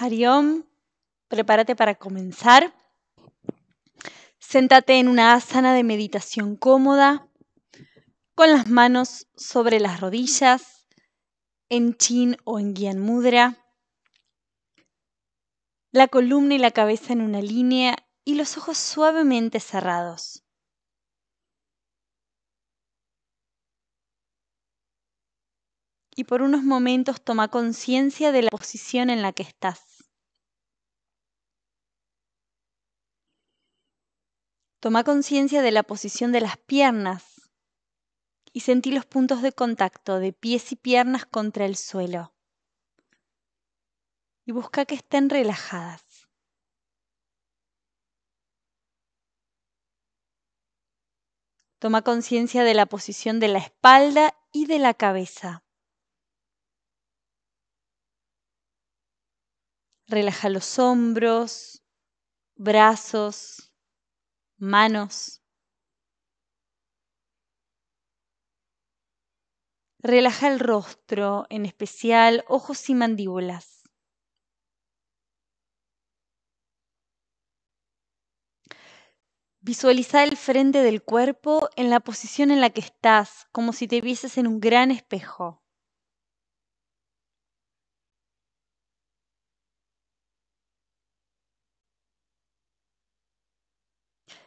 Hariom, prepárate para comenzar. Séntate en una asana de meditación cómoda, con las manos sobre las rodillas, en chin o en guian mudra. La columna y la cabeza en una línea y los ojos suavemente cerrados. y por unos momentos toma conciencia de la posición en la que estás. Toma conciencia de la posición de las piernas y sentí los puntos de contacto de pies y piernas contra el suelo. Y busca que estén relajadas. Toma conciencia de la posición de la espalda y de la cabeza. Relaja los hombros, brazos, manos. Relaja el rostro, en especial ojos y mandíbulas. Visualiza el frente del cuerpo en la posición en la que estás, como si te vieses en un gran espejo.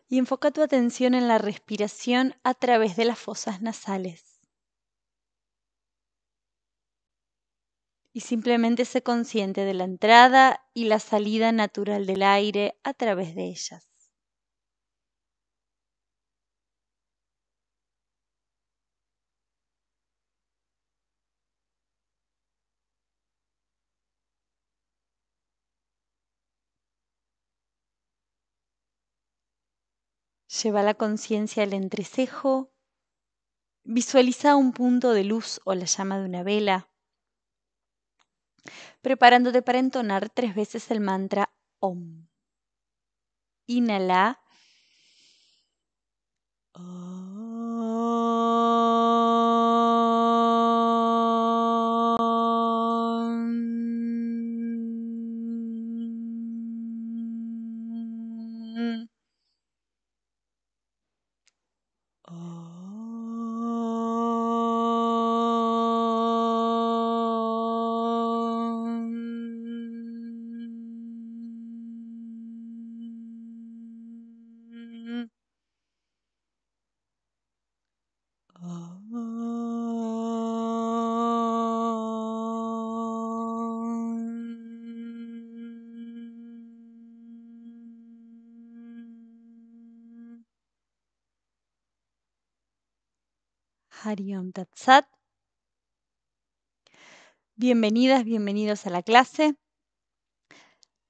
y enfoca tu atención en la respiración a través de las fosas nasales. Y simplemente se consciente de la entrada y la salida natural del aire a través de ellas. Lleva la conciencia al entrecejo. Visualiza un punto de luz o la llama de una vela. Preparándote para entonar tres veces el mantra OM. Inhala. Oh. 哦。Bienvenidas, bienvenidos a la clase.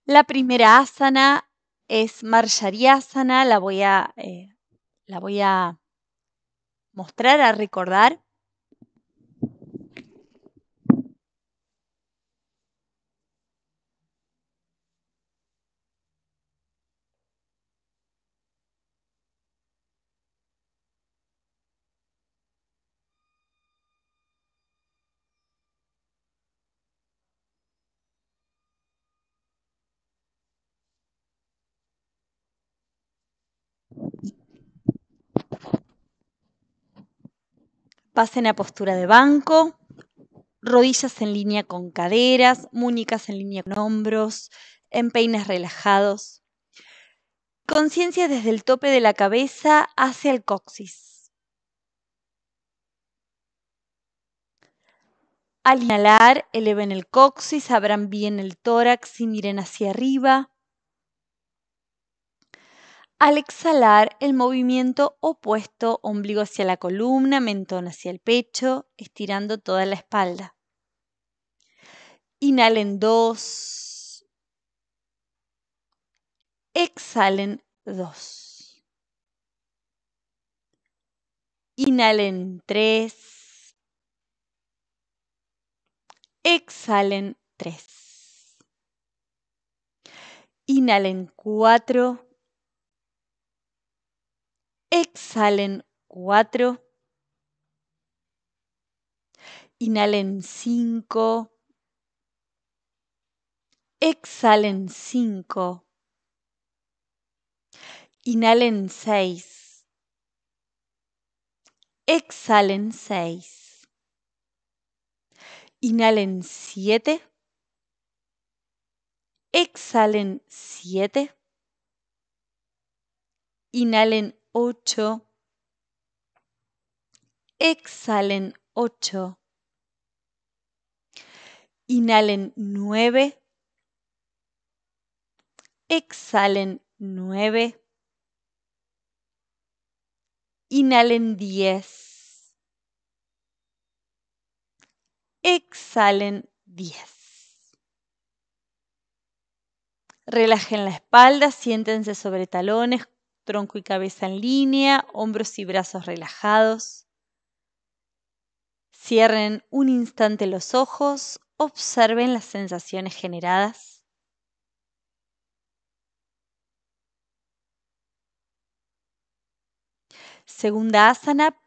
La primera asana es asana la voy a, eh, la voy a mostrar, a recordar. Pasen a postura de banco, rodillas en línea con caderas, muñecas en línea con hombros, empeines relajados. Conciencia desde el tope de la cabeza hacia el coxis. Al inhalar, eleven el coxis, abran bien el tórax y miren hacia arriba al exhalar, el movimiento opuesto, ombligo hacia la columna, mentón hacia el pecho, estirando toda la espalda. Inhalen dos. Exhalen dos. Inhalen tres. Exhalen tres. Inhalen cuatro. Exhalen 4. Inhalen 5. Exhalen 5. Inhalen 6. Exhalen 6. Inhalen 7. Exhalen 7. Inhalen 8. Exhalen 8. Inhalen 9. Exhalen 9. Inhalen 10. Exhalen 10. Relajen la espalda, siéntense sobre talones, tronco y cabeza en línea, hombros y brazos relajados. Cierren un instante los ojos, observen las sensaciones generadas. Segunda asana,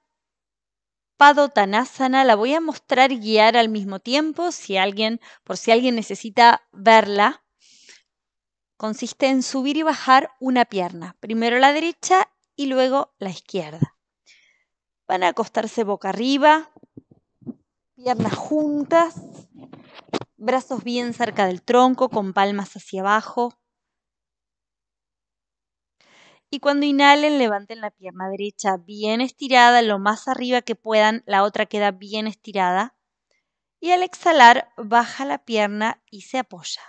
Padotanasana, la voy a mostrar y guiar al mismo tiempo si alguien, por si alguien necesita verla consiste en subir y bajar una pierna, primero la derecha y luego la izquierda. Van a acostarse boca arriba, piernas juntas, brazos bien cerca del tronco, con palmas hacia abajo. Y cuando inhalen, levanten la pierna derecha bien estirada, lo más arriba que puedan, la otra queda bien estirada. Y al exhalar, baja la pierna y se apoya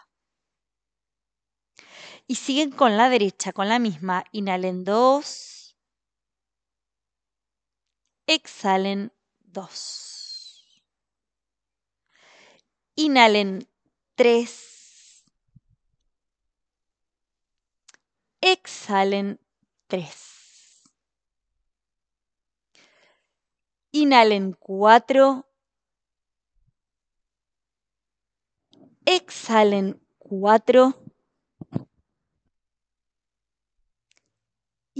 y siguen con la derecha, con la misma. Inhalen 2. Exhalen 2. Inhalen 3. Exhalen 3. Inhalen 4. Exhalen 4.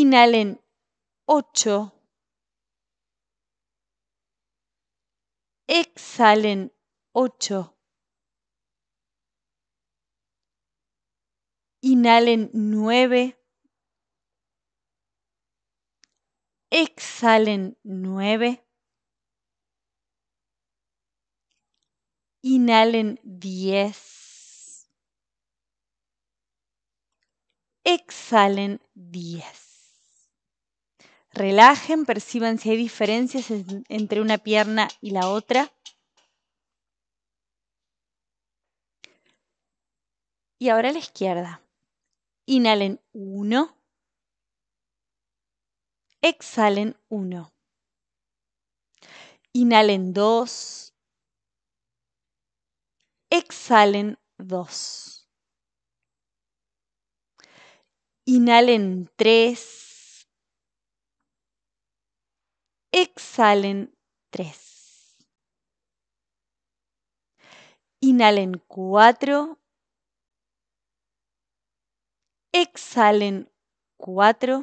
Inhalen 8. Exhalen 8. Inhalen 9. Exhalen 9. Inhalen 10. Exhalen 10. Relajen, perciban si hay diferencias entre una pierna y la otra. Y ahora a la izquierda. Inhalen uno. Exhalen uno. Inhalen dos. Exhalen dos. Inhalen tres. Exhalen 3. Inhalen 4. Exhalen 4.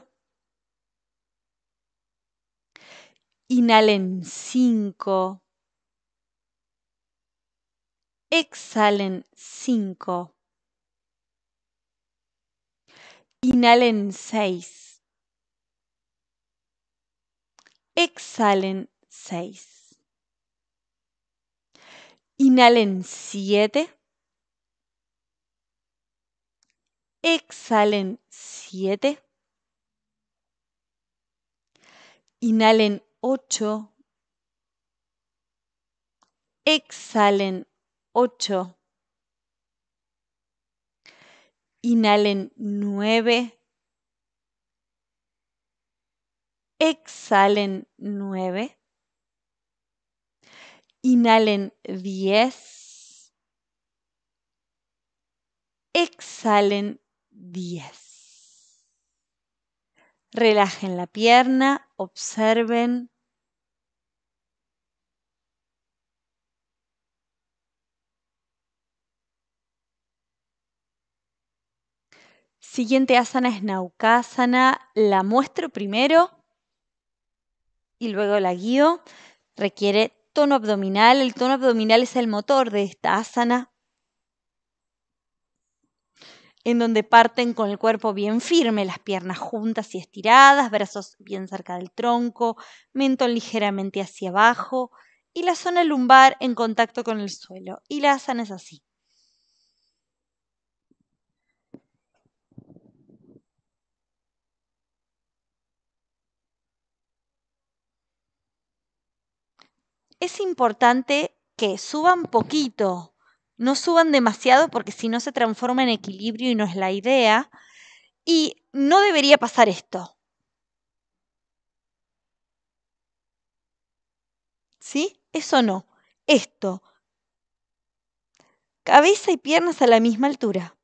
Inhalen 5. Exhalen 5. Inhalen 6. Exhalen 6. Inhalen 7. Exhalen 7. Inhalen 8. Exhalen 8. Inhalen 9. Exhalen 9. Inhalen 10. Exhalen 10. Relajen la pierna, observen. Siguiente asana es Naukasana. La muestro primero y luego la guío, requiere tono abdominal. El tono abdominal es el motor de esta asana, en donde parten con el cuerpo bien firme, las piernas juntas y estiradas, brazos bien cerca del tronco, mentón ligeramente hacia abajo y la zona lumbar en contacto con el suelo. Y la asana es así. es importante que suban poquito, no suban demasiado porque si no se transforma en equilibrio y no es la idea. Y no debería pasar esto. ¿Sí? Eso no. Esto. Cabeza y piernas a la misma altura.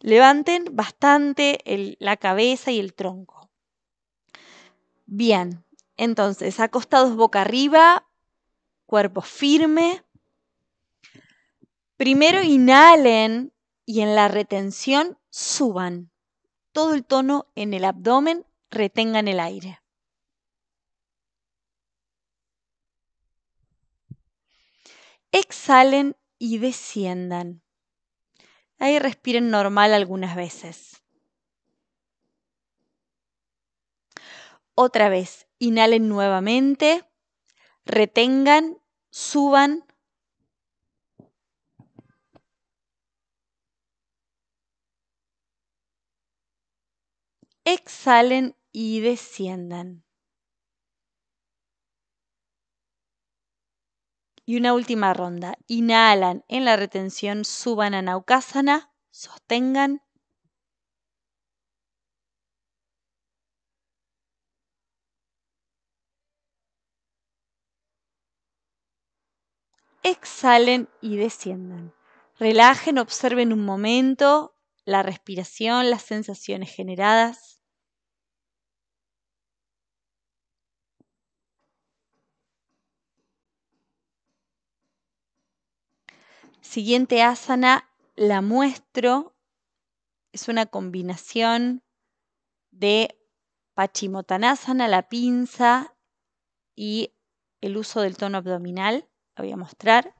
Levanten bastante la cabeza y el tronco. Bien, entonces, acostados boca arriba, cuerpo firme. Primero inhalen y en la retención suban todo el tono en el abdomen, retengan el aire. Exhalen y desciendan. Ahí respiren normal algunas veces. Otra vez, inhalen nuevamente retengan, suban. Exhalen y desciendan. Y una última ronda. Inhalan en la retención, suban a Naukasana, sostengan, exhalen y desciendan. Relajen, observen un momento la respiración, las sensaciones generadas. Siguiente asana la muestro. Es una combinación de Pachimotanasana, la pinza y el uso del tono abdominal voy a mostrar.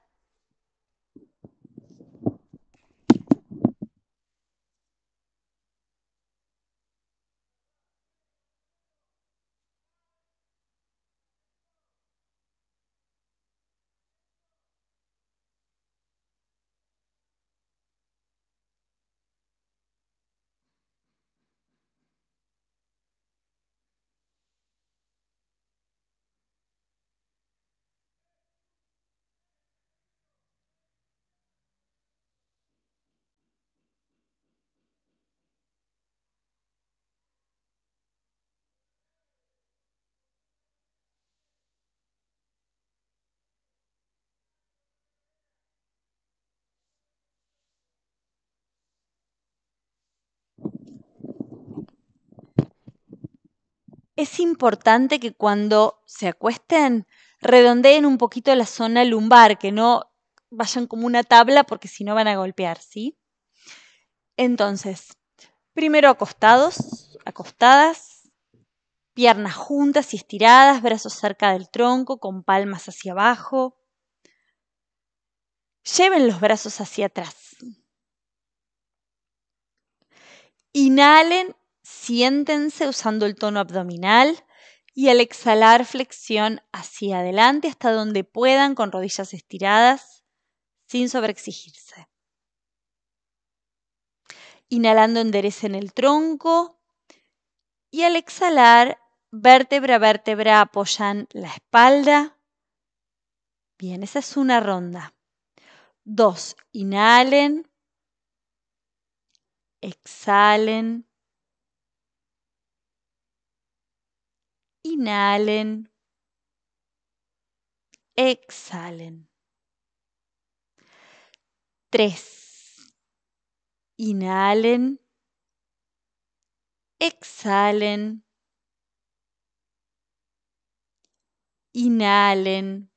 es importante que cuando se acuesten redondeen un poquito la zona lumbar, que no vayan como una tabla porque si no van a golpear, ¿sí? Entonces, primero acostados, acostadas, piernas juntas y estiradas, brazos cerca del tronco, con palmas hacia abajo. Lleven los brazos hacia atrás. Inhalen Siéntense usando el tono abdominal y al exhalar flexión hacia adelante hasta donde puedan con rodillas estiradas sin sobreexigirse. Inhalando enderecen el tronco y al exhalar vértebra a vértebra apoyan la espalda. Bien, esa es una ronda. Dos, inhalen, exhalen Inhalen. Exhalen. Tres. Inhalen. Exhalen. Inhalen.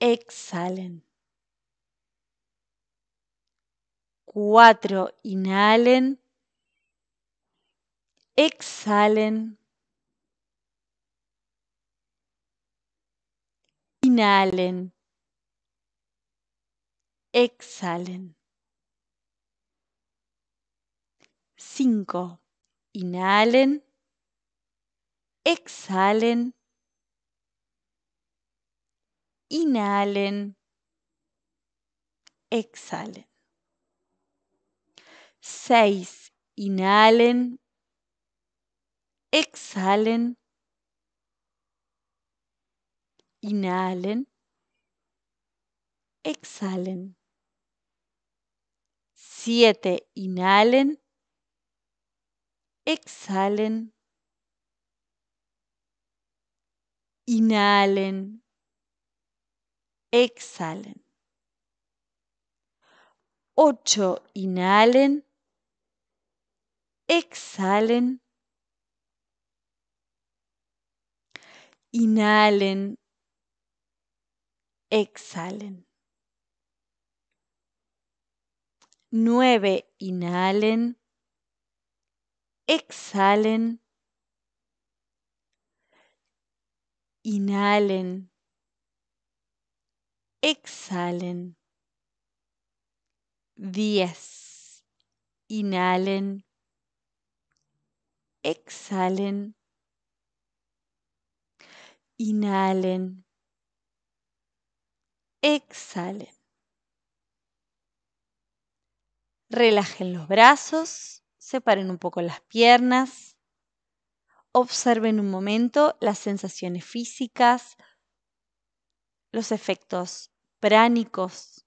Exhalen. Cuatro. Inhalen. Exhalen. Inhalen. Exhalen. Cinco. Inhalen. Exhalen. Inhalen. Exhalen. Seis. Inhalen. Exhalen Inhalen. Exhalen. Siete. Inhalen. Exhalen. Inhalen. Exhalen. Ocho. Inhalen. Exhalen. Inhalen exhalen. Nueve, inhalen, exhalen, inhalen, exhalen. Diez, inhalen, exhalen, inhalen exhalen. Relajen los brazos, separen un poco las piernas, observen un momento las sensaciones físicas, los efectos pránicos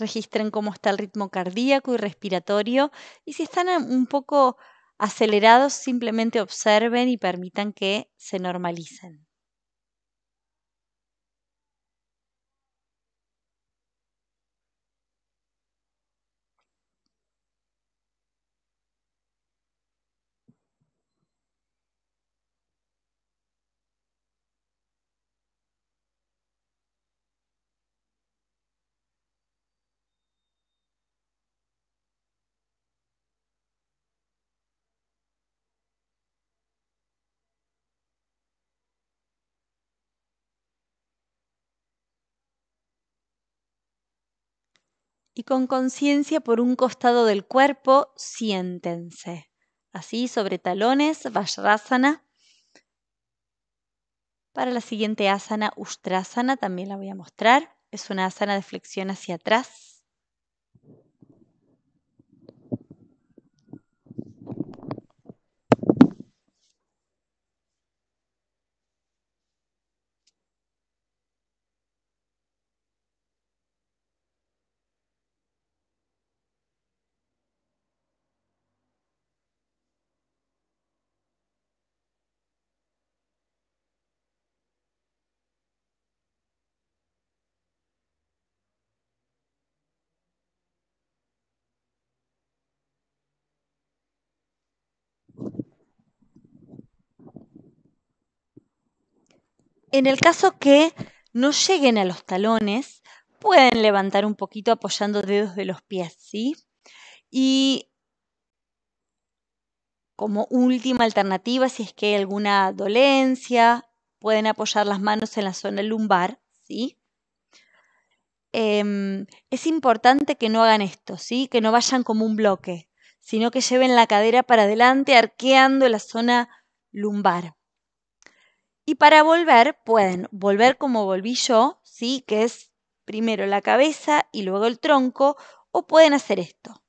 registren cómo está el ritmo cardíaco y respiratorio y si están em, un poco acelerados, simplemente observen y permitan que se normalicen. y con conciencia por un costado del cuerpo, siéntense. Así sobre talones, Vajrasana. Para la siguiente asana, Ustrasana, también la voy a mostrar. Es una asana de flexión hacia atrás. En el caso que no lleguen a los talones, pueden levantar un poquito apoyando dedos de los pies, ¿sí? Y como última alternativa, si es que hay alguna dolencia, pueden apoyar las manos en la zona lumbar, ¿sí? Em, es importante que no hagan esto, ¿sí? Que no vayan como un bloque, sino que lleven la cadera para adelante arqueando la zona lumbar. Y para volver pueden volver como volví yo, ¿sí? que es primero la cabeza y luego el tronco, o pueden hacer esto.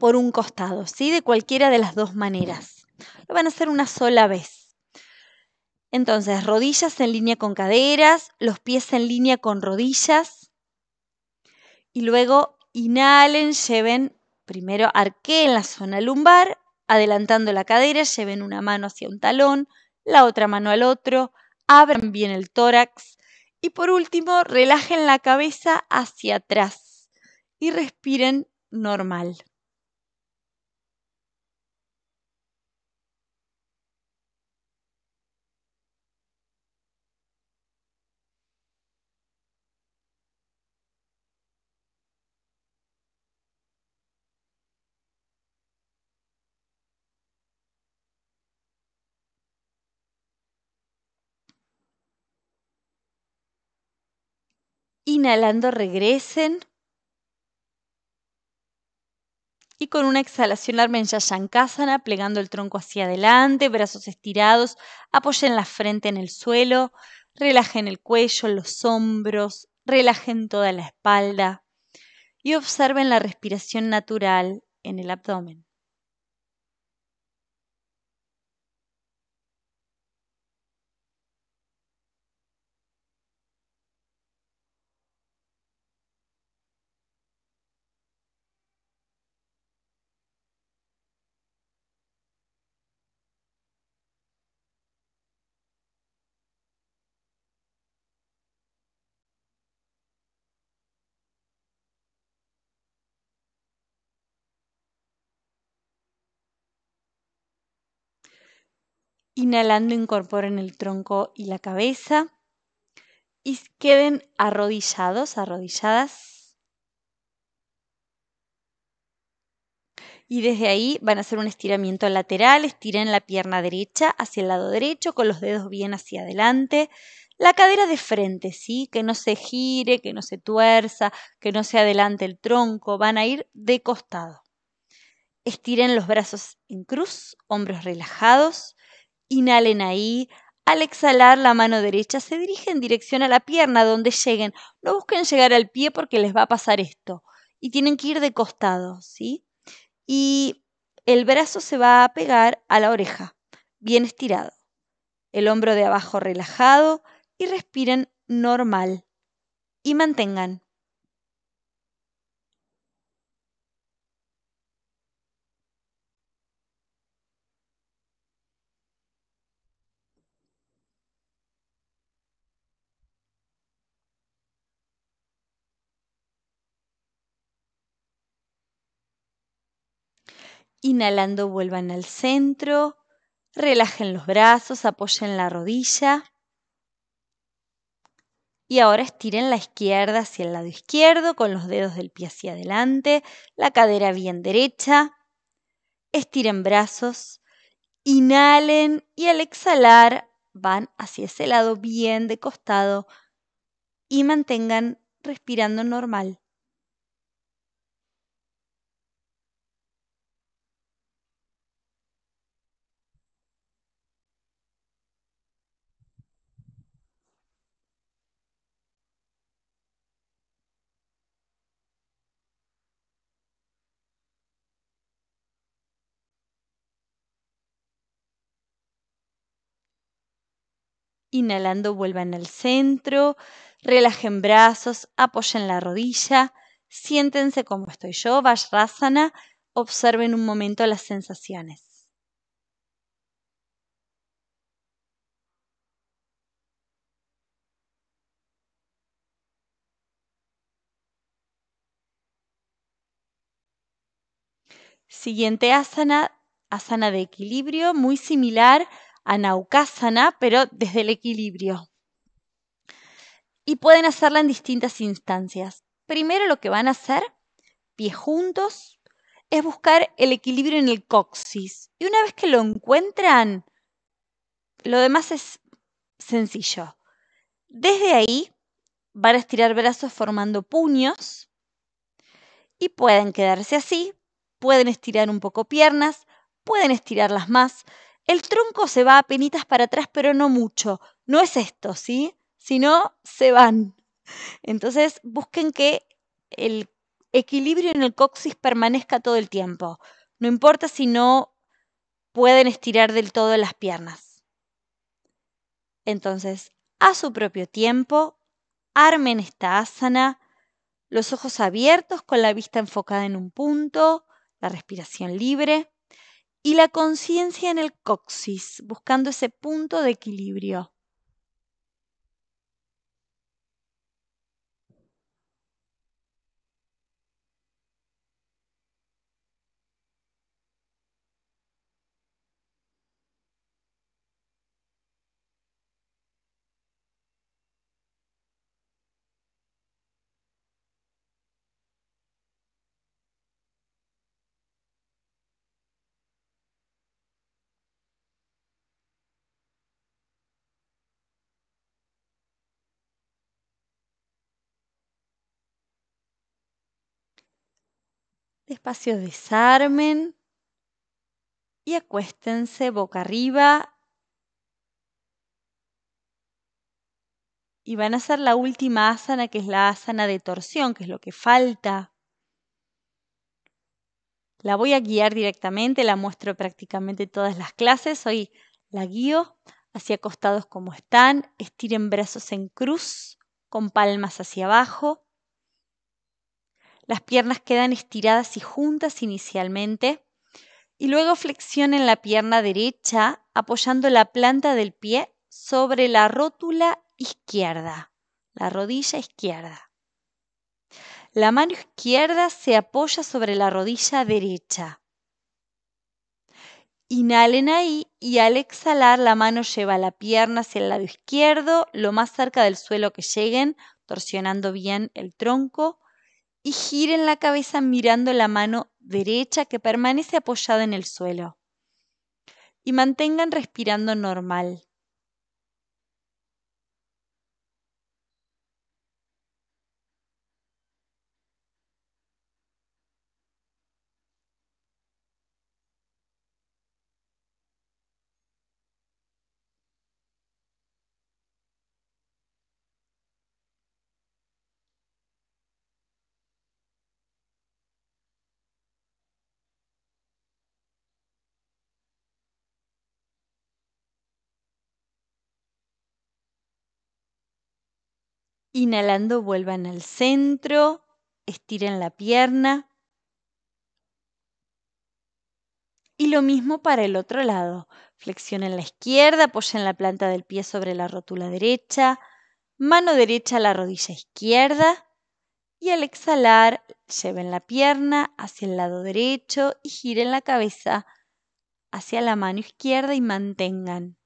por un costado, ¿sí? De cualquiera de las dos maneras. Lo van a hacer una sola vez. Entonces, rodillas en línea con caderas, los pies en línea con rodillas. Y luego inhalen, lleven, primero arqueen la zona lumbar, adelantando la cadera, lleven una mano hacia un talón, la otra mano al otro, abran bien el tórax y por último relajen la cabeza hacia atrás y respiren normal. inhalando regresen. Y con una exhalación armen en plegando el tronco hacia adelante, brazos estirados, apoyen la frente en el suelo, relajen el cuello, los hombros, relajen toda la espalda y observen la respiración natural en el abdomen. Inhalando incorporen el tronco y la cabeza y queden arrodillados, arrodilladas. Y desde ahí van a hacer un estiramiento lateral, estiren la pierna derecha hacia el lado derecho con los dedos bien hacia adelante, la cadera de frente, ¿sí? Que no se gire, que no se tuerza, que no se adelante el tronco, van a ir de costado. Estiren los brazos en cruz, hombros relajados, Inhalen ahí. Al exhalar, la mano derecha se dirigen en dirección a la pierna donde lleguen. No busquen llegar al pie porque les va a pasar esto. Y tienen que ir de costado, ¿sí? Y el brazo se va a pegar a la oreja, bien estirado. El hombro de abajo relajado y respiren normal. Y mantengan. Inhalando vuelvan al centro, relajen los brazos, apoyen la rodilla. Y ahora estiren la izquierda hacia el lado izquierdo con los dedos del pie hacia adelante, la cadera bien derecha. Estiren brazos, inhalen y al exhalar van hacia ese lado bien de costado y mantengan respirando normal. Inhalando, vuelvan al centro. Relajen brazos, apoyen la rodilla. Siéntense como estoy yo, Vajrasana. Observen un momento las sensaciones. Siguiente asana, asana de equilibrio, muy similar Anaukasana, pero desde el equilibrio. Y pueden hacerla en distintas instancias. Primero lo que van a hacer, pies juntos, es buscar el equilibrio en el coxis. Y una vez que lo encuentran, lo demás es sencillo. Desde ahí van a estirar brazos formando puños y pueden quedarse así, pueden estirar un poco piernas, pueden estirarlas más. El tronco se va a penitas para atrás, pero no mucho. No es esto, ¿sí? Sino se van. Entonces busquen que el equilibrio en el coxis permanezca todo el tiempo. No importa si no pueden estirar del todo las piernas. Entonces, a su propio tiempo, armen esta asana, los ojos abiertos con la vista enfocada en un punto, la respiración libre y la conciencia en el coxis, buscando ese punto de equilibrio. Despacio desarmen y acuéstense boca arriba. Y van a hacer la última asana, que es la asana de torsión, que es lo que falta. La voy a guiar directamente, la muestro prácticamente todas las clases. Hoy la guío hacia acostados como están. Estiren brazos en cruz, con palmas hacia abajo. Las piernas quedan estiradas y juntas inicialmente y luego flexionen la pierna derecha apoyando la planta del pie sobre la rótula izquierda, la rodilla izquierda. La mano izquierda se apoya sobre la rodilla derecha. Inhalen ahí y al exhalar la mano lleva la pierna hacia el lado izquierdo, lo más cerca del suelo que lleguen, torsionando bien el tronco y giren la cabeza mirando la mano derecha que permanece apoyada en el suelo. Y mantengan respirando normal. Inhalando, vuelvan al centro, estiren la pierna. Y lo mismo para el otro lado. Flexionen la izquierda, apoyen la planta del pie sobre la rótula derecha, mano derecha a la rodilla izquierda y al exhalar lleven la pierna hacia el lado derecho y giren la cabeza hacia la mano izquierda y mantengan.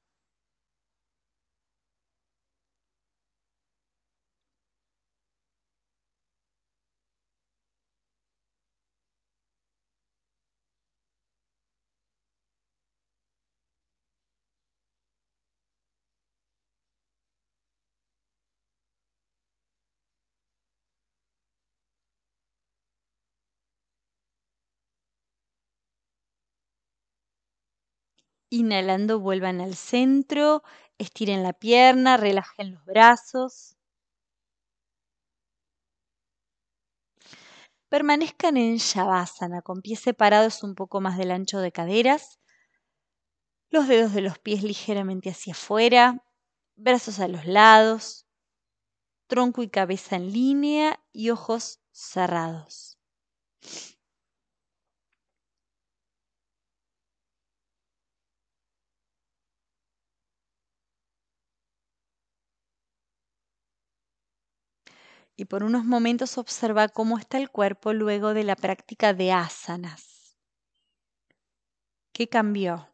Inhalando, vuelvan al centro, estiren la pierna, relajen los brazos. Permanezcan en Shavasana con pies separados un poco más del ancho de caderas, los dedos de los pies ligeramente hacia afuera, brazos a los lados, tronco y cabeza en línea y ojos cerrados. y por unos momentos observa cómo está el cuerpo luego de la práctica de asanas. ¿Qué cambió?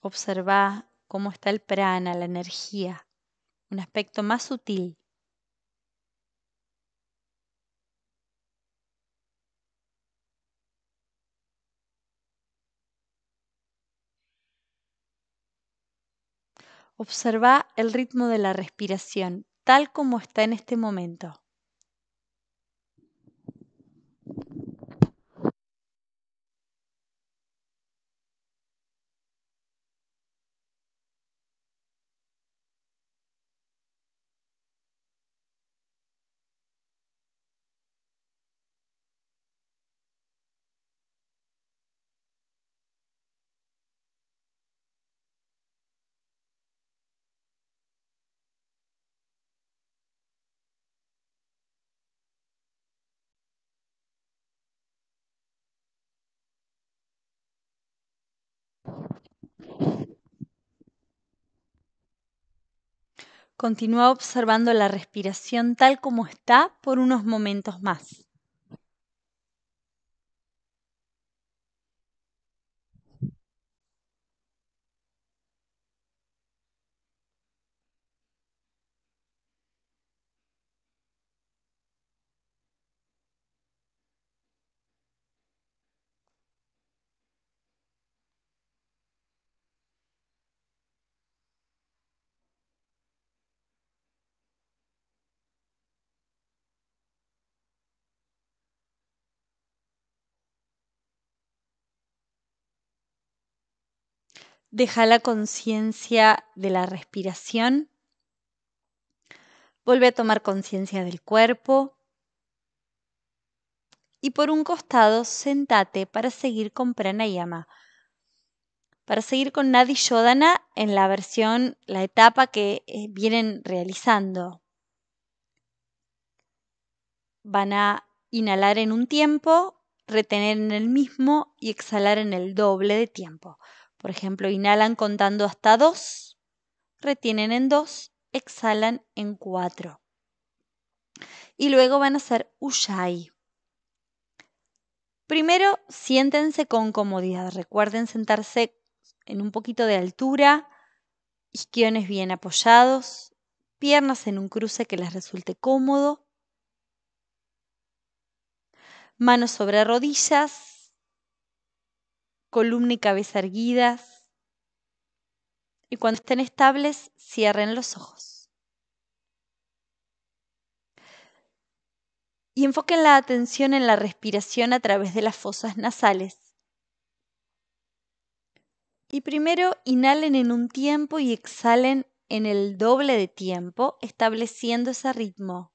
Observa cómo está el prana, la energía, un aspecto más sutil. Observa el ritmo de la respiración, tal como está en este momento. Continúa observando la respiración tal como está por unos momentos más. Deja la conciencia de la respiración. Vuelve a tomar conciencia del cuerpo. Y por un costado, sentate para seguir con pranayama. Para seguir con Nadi Yodana en la versión, la etapa que eh, vienen realizando. Van a inhalar en un tiempo, retener en el mismo y exhalar en el doble de tiempo. Por ejemplo, inhalan contando hasta 2, retienen en dos, exhalan en 4. Y luego van a hacer Ujjayi. Primero, siéntense con comodidad. Recuerden sentarse en un poquito de altura, isquiones bien apoyados, piernas en un cruce que les resulte cómodo, manos sobre rodillas, columna y cabeza erguidas. Y cuando estén estables, cierren los ojos. Y enfoquen la atención en la respiración a través de las fosas nasales. Y primero inhalen en un tiempo y exhalen en el doble de tiempo, estableciendo ese ritmo.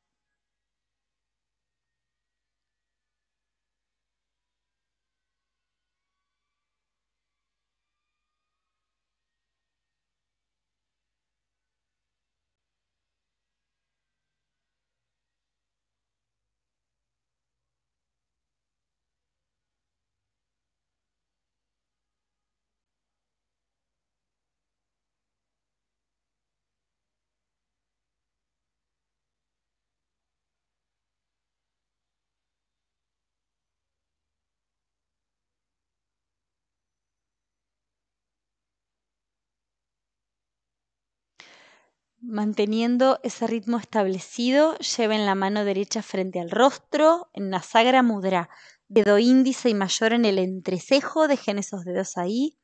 Manteniendo ese ritmo establecido, lleven la mano derecha frente al rostro en la sagra mudra. Dedo índice y mayor en el entrecejo, dejen esos dedos ahí.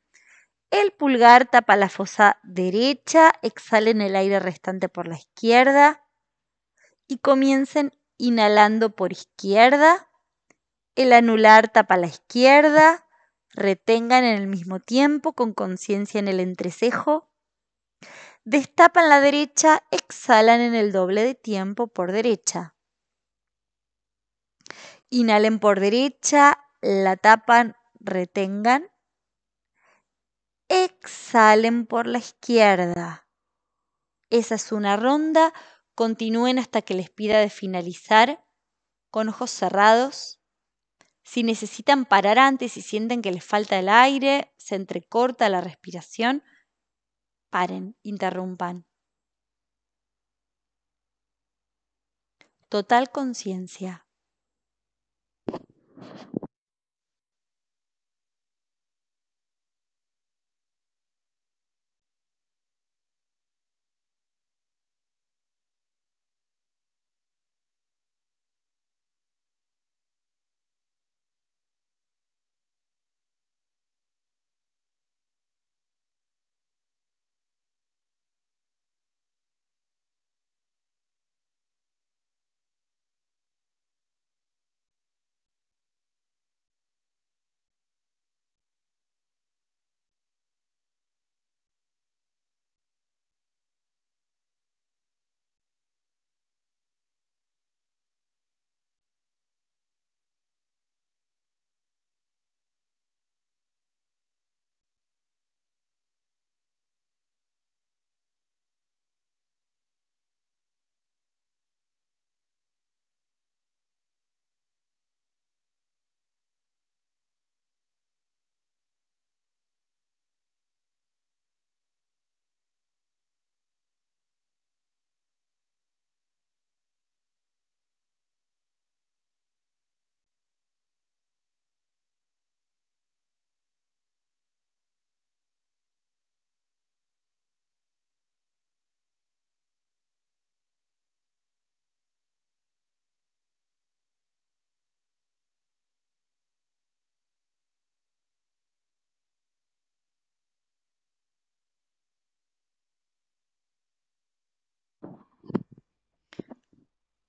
El pulgar tapa la fosa derecha, exhalen el aire restante por la izquierda y comiencen inhalando por izquierda. El anular tapa la izquierda, retengan en el mismo tiempo con conciencia en el entrecejo destapan la derecha, exhalan en el doble de tiempo por derecha. Inhalen por derecha, la tapan, retengan. Exhalen por la izquierda. Esa es una ronda. Continúen hasta que les pida de finalizar con ojos cerrados. Si necesitan parar antes y sienten que les falta el aire, se entrecorta la respiración, paren, interrumpan. Total conciencia,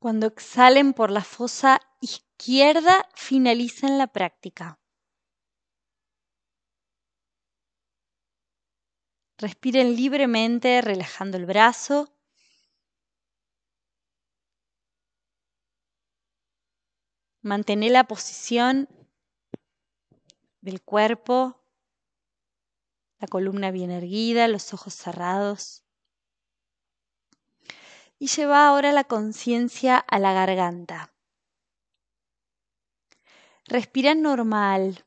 Cuando exhalen por la fosa izquierda, finalicen la práctica. Respiren libremente, relajando el brazo. Mantén la posición del cuerpo, la columna bien erguida, los ojos cerrados y lleva ahora la conciencia a la garganta. Respira normal,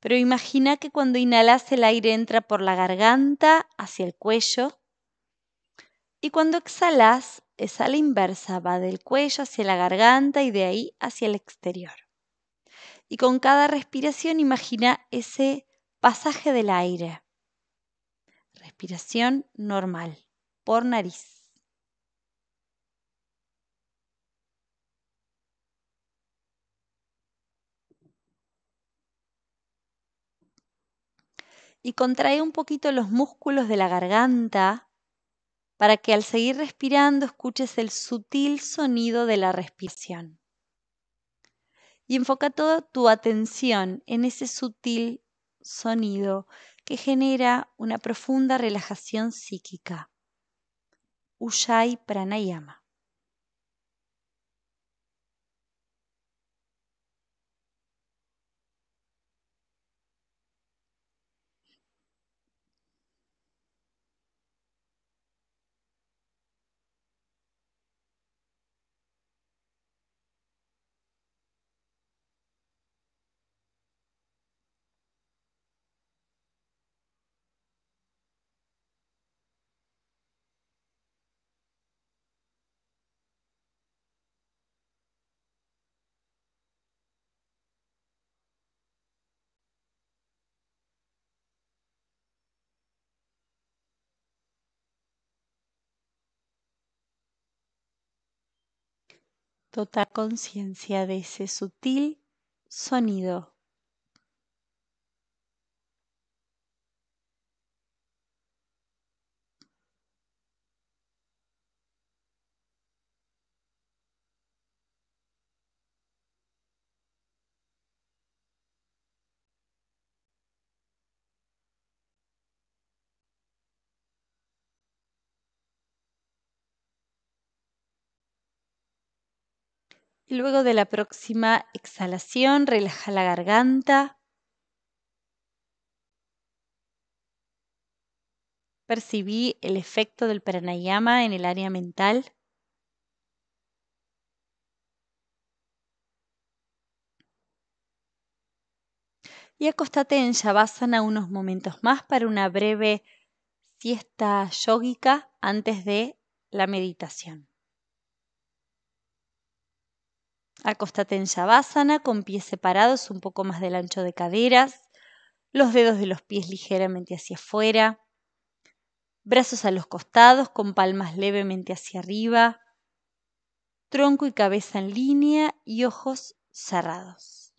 pero imagina que cuando inhalas el aire entra por la garganta hacia el cuello y cuando exhalas es a la inversa, va del cuello hacia la garganta y de ahí hacia el exterior. Y con cada respiración imagina ese pasaje del aire. Respiración normal, por nariz. y contrae un poquito los músculos de la garganta para que al seguir respirando escuches el sutil sonido de la respiración. Y enfoca toda tu atención en ese sutil sonido que genera una profunda relajación psíquica. Ushai Pranayama. total conciencia de ese sutil sonido luego de la próxima exhalación, relaja la garganta. Percibí el efecto del pranayama en el área mental. y acostate en Shavasana unos momentos más para una breve siesta yógica antes de la meditación. Acostate en yavasana con pies separados un poco más del ancho de caderas, los dedos de los pies ligeramente hacia afuera, brazos a los costados con palmas levemente hacia arriba, tronco y cabeza en línea y ojos cerrados.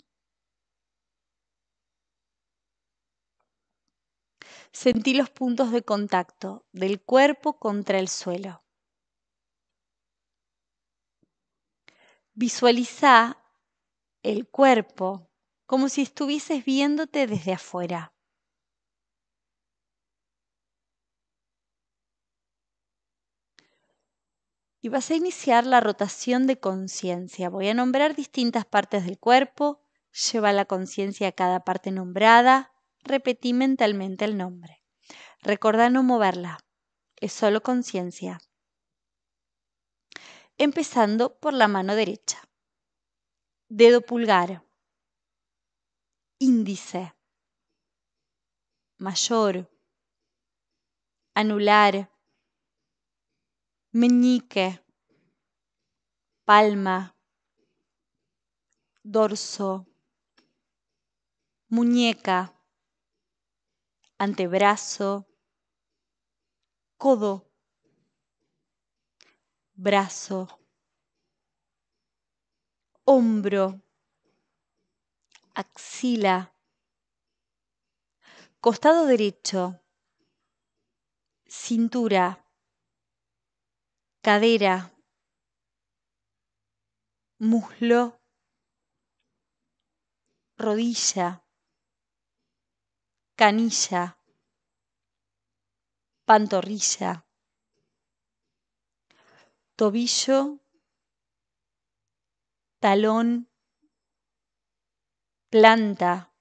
Sentí los puntos de contacto del cuerpo contra el suelo. visualiza el cuerpo como si estuvieses viéndote desde afuera. Y vas a iniciar la rotación de conciencia. Voy a nombrar distintas partes del cuerpo, lleva la conciencia a cada parte nombrada, repetí mentalmente el nombre. Recordá no moverla, es solo conciencia empezando por la mano derecha. Dedo pulgar. Índice. Mayor. Anular. Meñique. Palma. Dorso. Muñeca antebrazo, codo, brazo, hombro, axila, costado derecho, cintura, cadera, muslo, rodilla, canilla, pantorrilla, tobillo, talón, planta,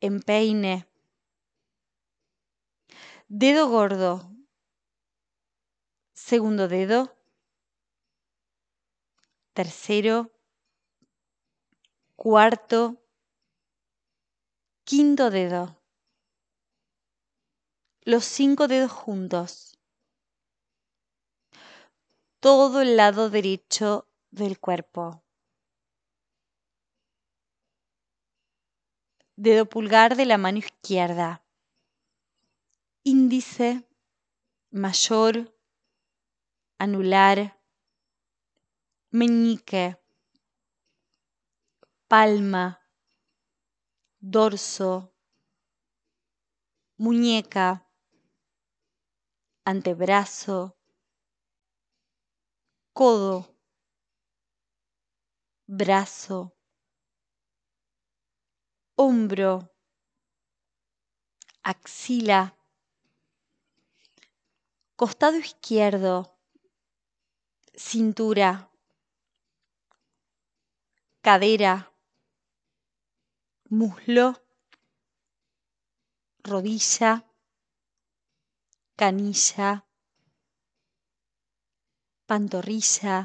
empeine, dedo gordo, segundo dedo, tercero, cuarto, quinto dedo. Los cinco dedos juntos todo el lado derecho del cuerpo. Dedo pulgar de la mano izquierda. Índice mayor, anular, meñique, palma, dorso, muñeca, antebrazo, codo, brazo, hombro, axila, costado izquierdo, cintura, cadera, muslo, rodilla, canilla, pantorrilla,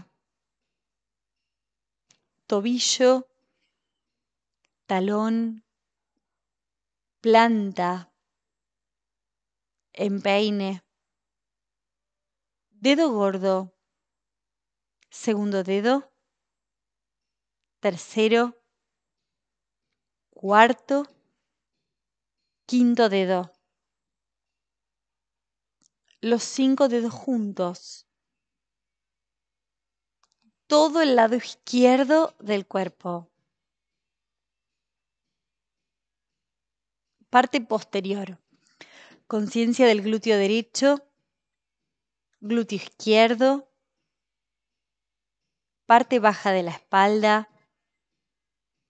tobillo, talón, planta, empeine, dedo gordo, segundo dedo, tercero, cuarto, quinto dedo. Los cinco dedos juntos todo el lado izquierdo del cuerpo. Parte posterior. Conciencia del glúteo derecho, glúteo izquierdo, parte baja de la espalda,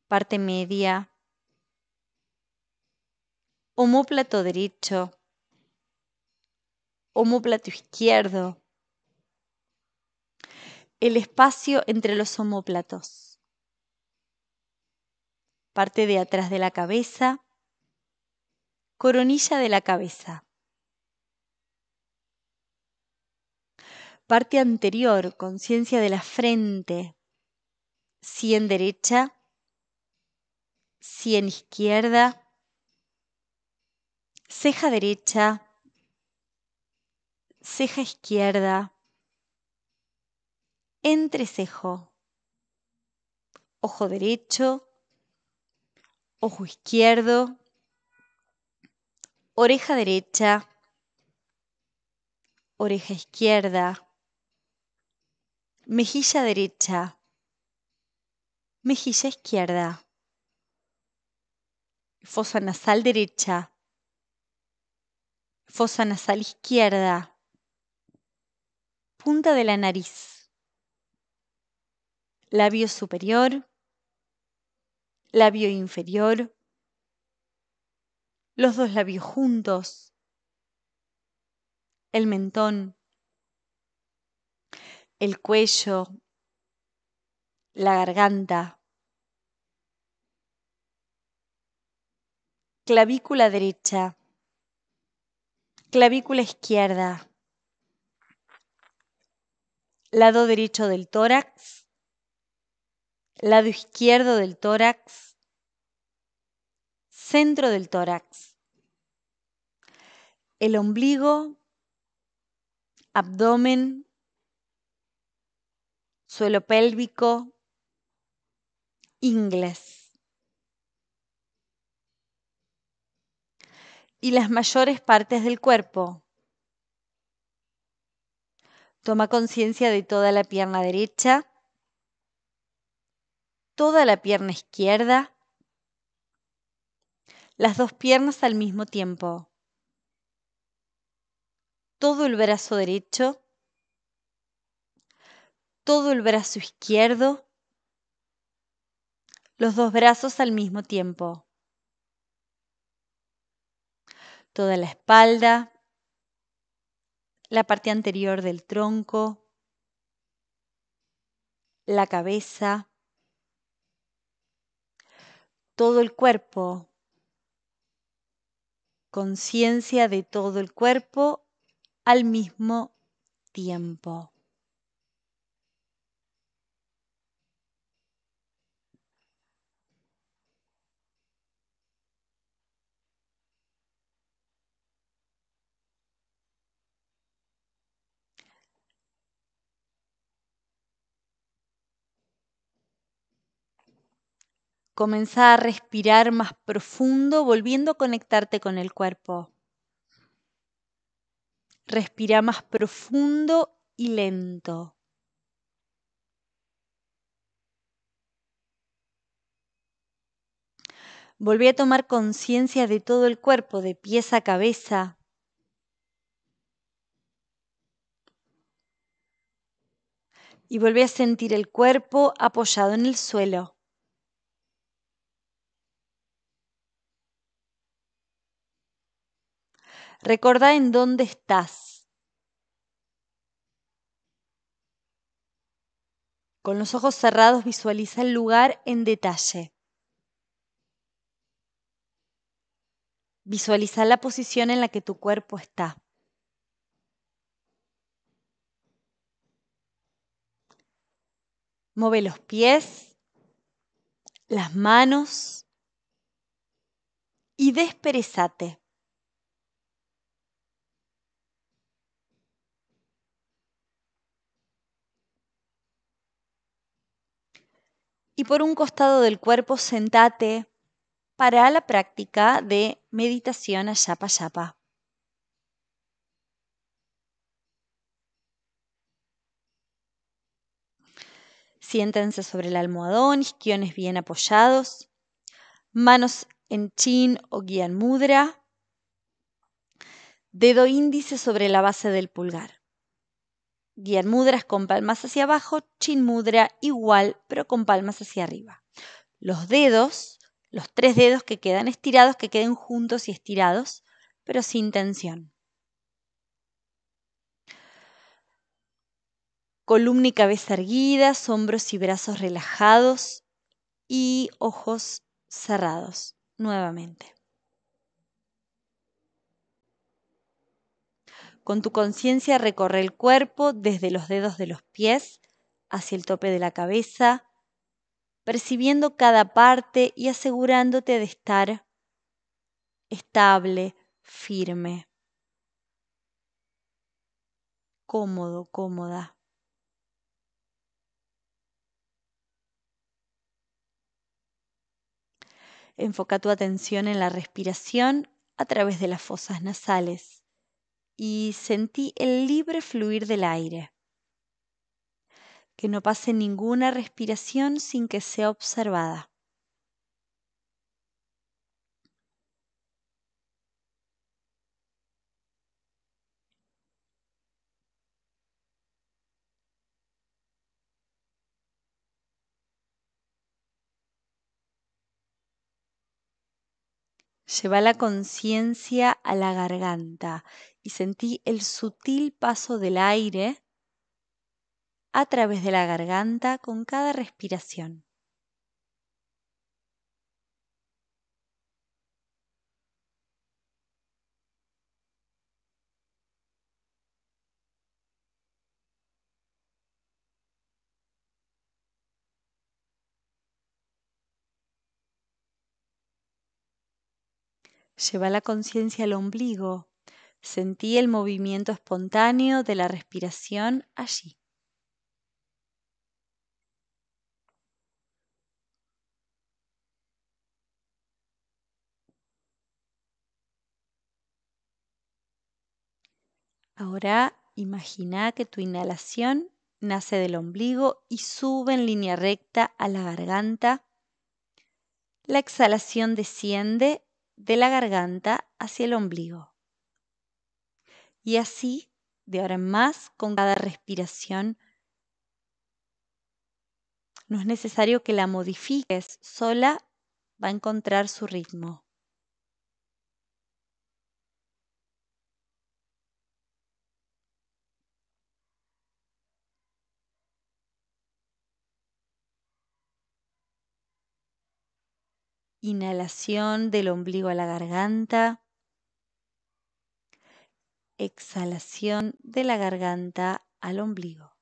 parte media, homóplato derecho, homóplato izquierdo, el espacio entre los homóplatos. Parte de atrás de la cabeza, coronilla de la cabeza. Parte anterior, conciencia de la frente, Cien derecha, Cien izquierda, ceja derecha, ceja izquierda, cejo. ojo derecho, ojo izquierdo, oreja derecha, oreja izquierda, mejilla derecha, mejilla izquierda, fosa nasal derecha, fosa nasal izquierda, punta de la nariz, labio superior, labio inferior, los dos labios juntos, el mentón, el cuello, la garganta, clavícula derecha, clavícula izquierda, lado derecho del tórax, lado izquierdo del tórax, centro del tórax, el ombligo, abdomen, suelo pélvico, ingles. Y las mayores partes del cuerpo. Toma conciencia de toda la pierna derecha, toda la pierna izquierda, las dos piernas al mismo tiempo, todo el brazo derecho, todo el brazo izquierdo, los dos brazos al mismo tiempo, toda la espalda, la parte anterior del tronco, la cabeza, todo el cuerpo. Conciencia de todo el cuerpo al mismo tiempo. Comenzá a respirar más profundo, volviendo a conectarte con el cuerpo. Respira más profundo y lento. Volví a tomar conciencia de todo el cuerpo, de pies a cabeza. Y volví a sentir el cuerpo apoyado en el suelo. Recordá en dónde estás. Con los ojos cerrados visualiza el lugar en detalle. Visualiza la posición en la que tu cuerpo está. Mueve los pies, las manos y desperezate. y por un costado del cuerpo sentate para la práctica de meditación a yapa. Siéntense sobre el almohadón, isquiones bien apoyados, manos en chin o guía mudra, dedo índice sobre la base del pulgar. Guiar mudras con palmas hacia abajo, chin mudra igual, pero con palmas hacia arriba. Los dedos, los tres dedos que quedan estirados, que queden juntos y estirados, pero sin tensión. Columna y cabeza erguidas, hombros y brazos relajados y ojos cerrados nuevamente. Con tu conciencia recorre el cuerpo desde los dedos de los pies hacia el tope de la cabeza, percibiendo cada parte y asegurándote de estar estable, firme, cómodo, cómoda. Enfoca tu atención en la respiración a través de las fosas nasales y sentí el libre fluir del aire. Que no pase ninguna respiración sin que sea observada. Lleva la conciencia a la garganta y sentí el sutil paso del aire a través de la garganta con cada respiración. lleva la conciencia al ombligo. Sentí el movimiento espontáneo de la respiración allí. Ahora imagina que tu inhalación nace del ombligo y sube en línea recta a la garganta. La exhalación desciende de la garganta hacia el ombligo. Y así, de ahora en más, con cada respiración, no es necesario que la modifiques, sola va a encontrar su ritmo. Inhalación del ombligo a la garganta. Exhalación de la garganta al ombligo.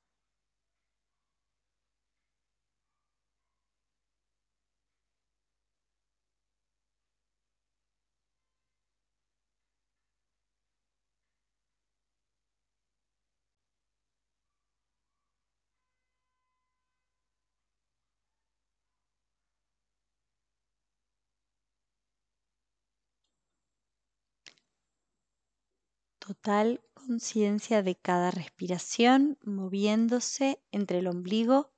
total conciencia de cada respiración moviéndose entre el ombligo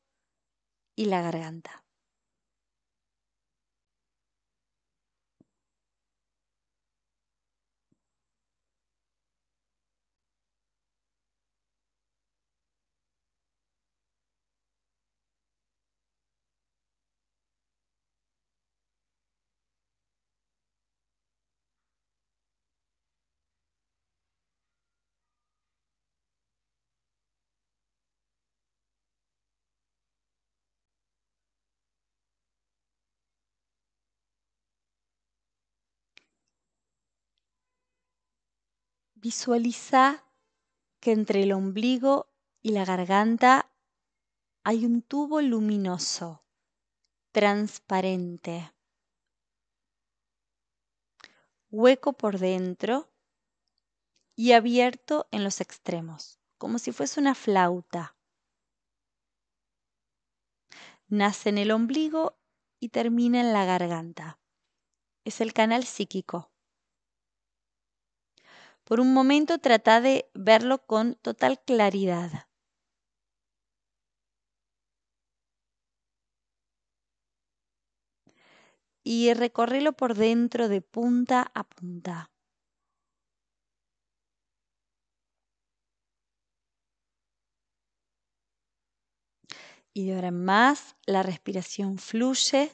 y la garganta. Visualiza que entre el ombligo y la garganta hay un tubo luminoso, transparente, hueco por dentro y abierto en los extremos, como si fuese una flauta. Nace en el ombligo y termina en la garganta. Es el canal psíquico. Por un momento trata de verlo con total claridad. Y recorrelo por dentro de punta a punta. Y de ahora más la respiración fluye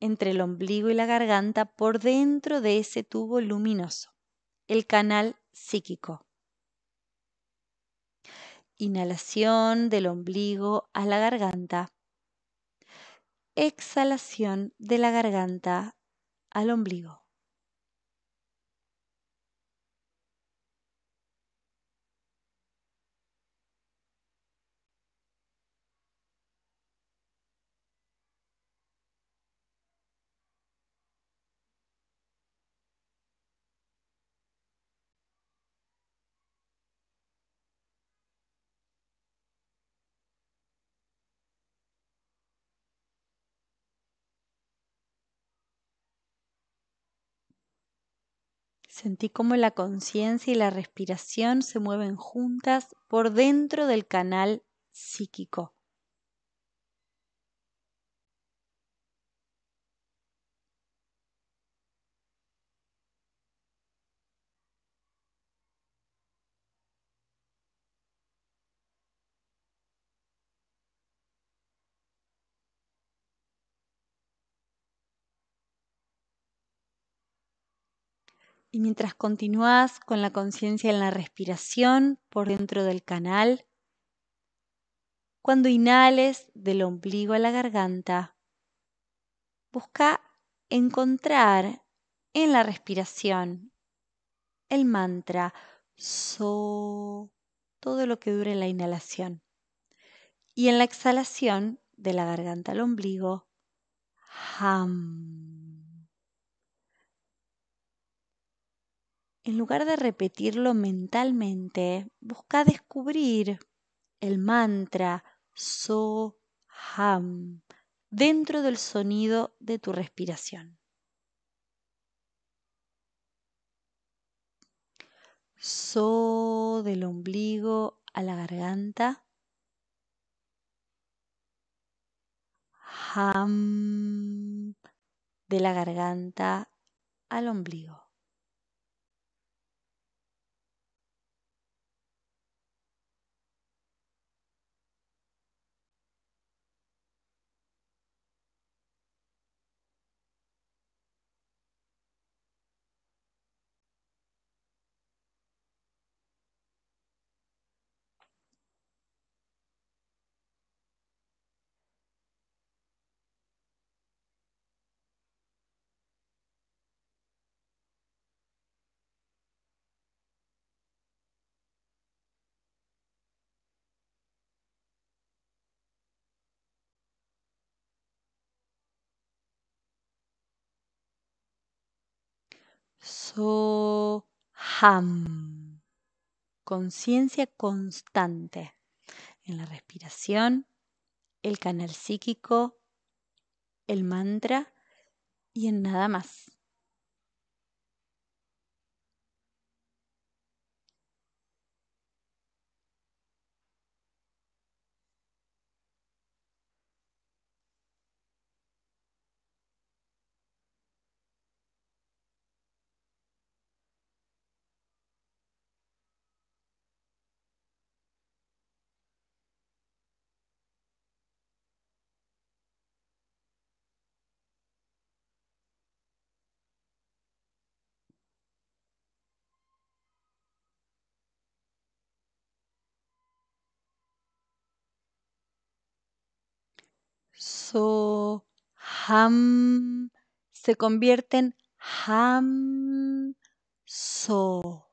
entre el ombligo y la garganta por dentro de ese tubo luminoso el canal psíquico. Inhalación del ombligo a la garganta. Exhalación de la garganta al ombligo. Sentí como la conciencia y la respiración se mueven juntas por dentro del canal psíquico. Y mientras continúas con la conciencia en la respiración por dentro del canal, cuando inhales del ombligo a la garganta, busca encontrar en la respiración el mantra so todo lo que dure la inhalación y en la exhalación de la garganta al ombligo ham en lugar de repetirlo mentalmente, busca descubrir el mantra so ham dentro del sonido de tu respiración. So del ombligo a la garganta. Ham de la garganta al ombligo. Soham. Conciencia constante en la respiración, el canal psíquico, el mantra y en nada más. so, ham, se convierte en ham, so.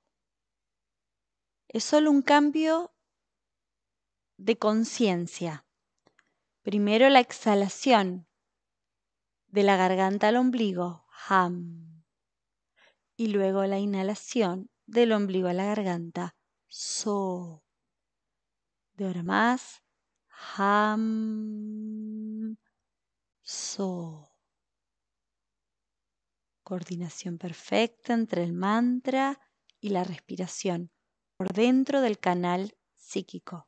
Es solo un cambio de conciencia. Primero la exhalación de la garganta al ombligo, ham. Y luego la inhalación del ombligo a la garganta, so. De ahora más, ham so. Coordinación perfecta entre el mantra y la respiración por dentro del canal psíquico.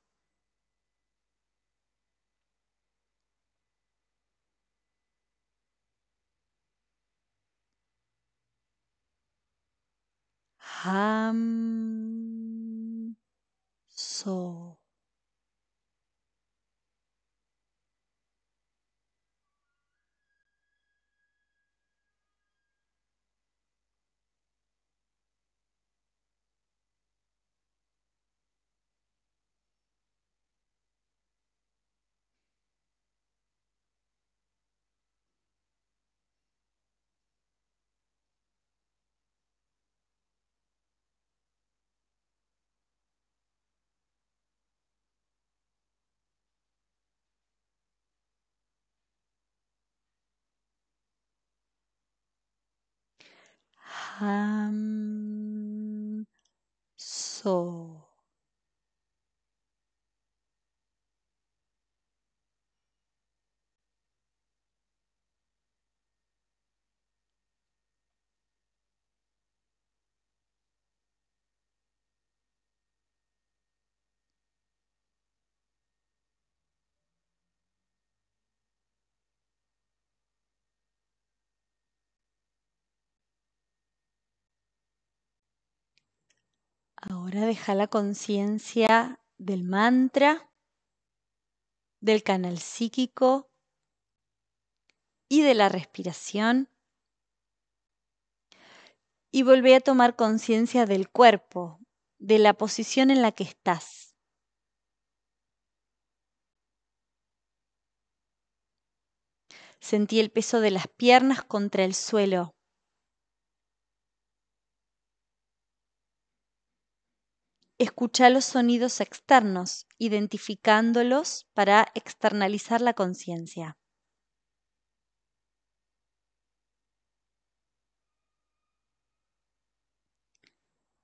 Ham so. ham so Ahora deja la conciencia del mantra, del canal psíquico y de la respiración. Y volví a tomar conciencia del cuerpo, de la posición en la que estás. Sentí el peso de las piernas contra el suelo. escucha los sonidos externos, identificándolos para externalizar la conciencia.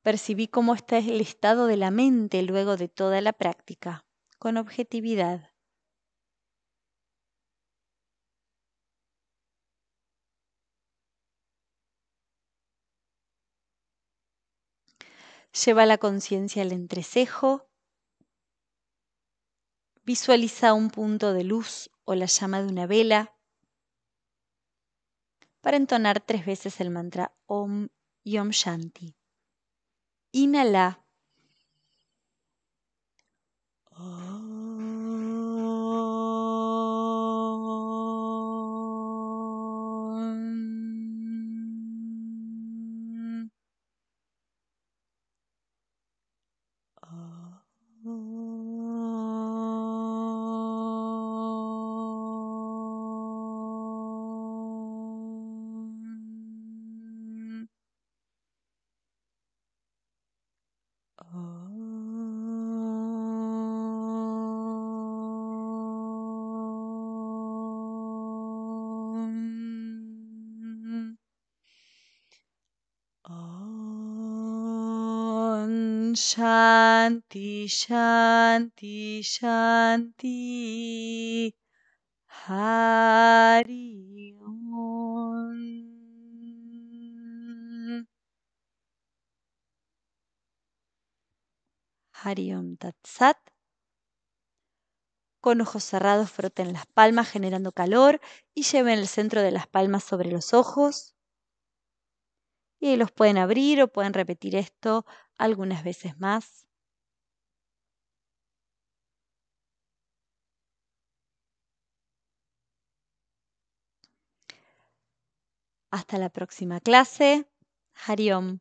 Percibí cómo está el estado de la mente luego de toda la práctica, con objetividad. Lleva la conciencia al entrecejo. Visualiza un punto de luz o la llama de una vela para entonar tres veces el mantra Om Yom Shanti. Inhala Shanti, Shanti, Shanti. Hari Con ojos cerrados froten las palmas generando calor y lleven el centro de las palmas sobre los ojos. Y los pueden abrir o pueden repetir esto algunas veces más. Hasta la próxima clase. Hariom.